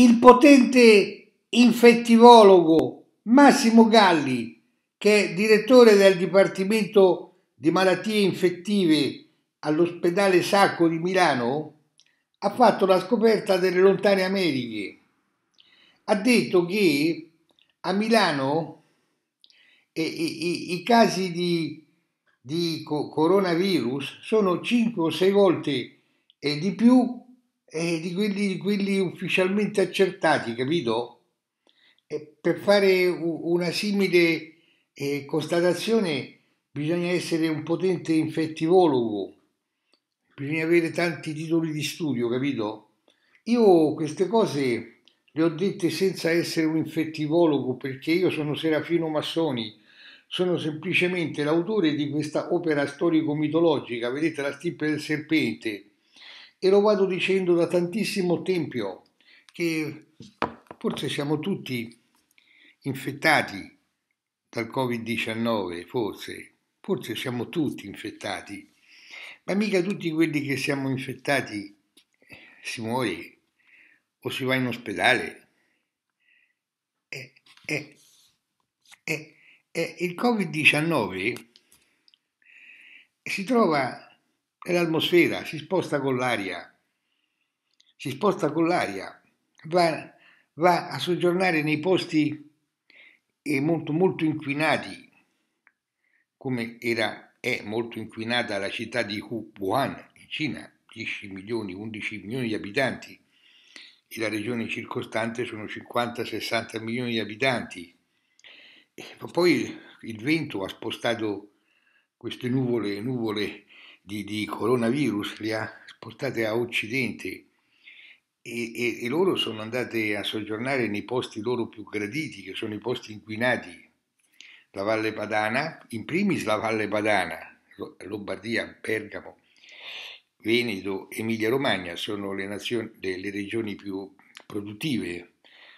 il potente infettivologo Massimo Galli, che è direttore del Dipartimento di Malattie Infettive all'ospedale Sacco di Milano, ha fatto la scoperta delle lontane Americhe. Ha detto che a Milano eh, i, i, casi di, di coronavirus sono 5 o 6 volte eh, di più eh, di, quelli, quelli ufficialmente accertati, capito? E per fare una simile eh, constatazione bisogna essere un potente infettivologo, bisogna avere tanti titoli di studio, capito? Io queste cose le ho dette senza essere un infettivologo perché io sono Serafino Massoni, sono semplicemente l'autore di questa opera storico-mitologica, vedete la stipe del serpente, e lo vado dicendo da tantissimo tempo che forse siamo tutti infettati dal Covid-19, forse, forse siamo tutti infettati, ma mica tutti quelli che siamo infettati si muore o si va in ospedale. Eh, eh, eh, eh il Covid-19 si trova è l'atmosfera, si sposta con l'aria, si sposta con l'aria, va, va a soggiornare nei posti eh, molto, molto inquinati, come era, è molto inquinata la città di Wuhan, in Cina, 10 milioni, 11 milioni di abitanti, e la regione circostante sono 50-60 milioni di abitanti. E poi il vento ha spostato queste nuvole, nuvole di, di coronavirus le ha portate a Occidente e, e, e, loro sono andate a soggiornare nei posti loro più graditi, che sono i posti inquinati, la Valle Padana, in primis la Valle Padana, Lombardia, Bergamo, Veneto, Emilia-Romagna sono le, nazioni, le regioni più produttive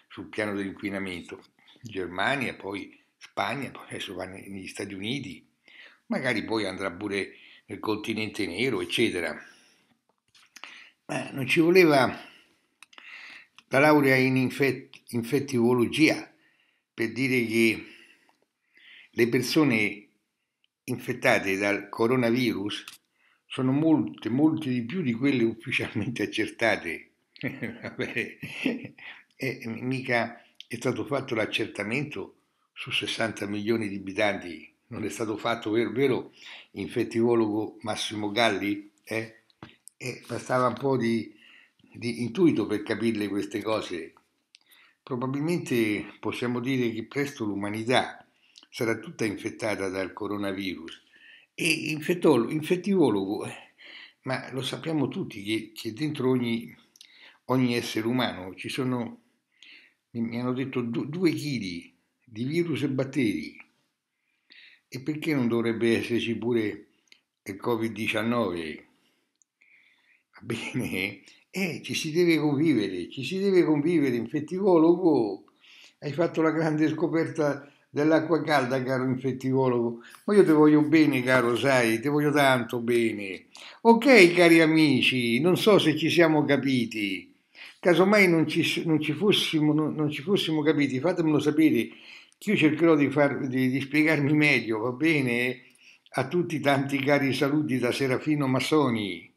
sul piano dell'inquinamento, Germania, poi Spagna, poi adesso vanno negli Stati Uniti, magari poi andrà pure del continente nero, eccetera. Ma non ci voleva la laurea in infet- infettivologia per dire che le persone infettate dal coronavirus sono molte, molte di più di quelle ufficialmente accertate. Vabbè, e, eh, mica è stato fatto l'accertamento su 60 milioni di abitanti non è stato fatto, vero, vero infettivologo Massimo Galli? Eh? E eh, bastava un po' di, di intuito per capirle queste cose. Probabilmente possiamo dire che presto l'umanità sarà tutta infettata dal coronavirus. E infettolo, infettivologo, eh, ma lo sappiamo tutti che, che dentro ogni, ogni, essere umano ci sono, mi hanno detto, due chili di virus e batteri e perché non dovrebbe esserci pure il Covid-19? Va bene? Eh, ci si deve convivere, ci si deve convivere, infettivologo. Hai fatto la grande scoperta dell'acqua calda, caro infettivologo. Ma io ti voglio bene, caro, sai, ti voglio tanto bene. Ok, cari amici, non so se ci siamo capiti. Casomai non ci, non ci, fossimo, non, non ci fossimo capiti, fatemelo sapere io cercherò di, far, di, di spiegarmi meglio, va bene? A tutti tanti cari saluti da Serafino Massoni.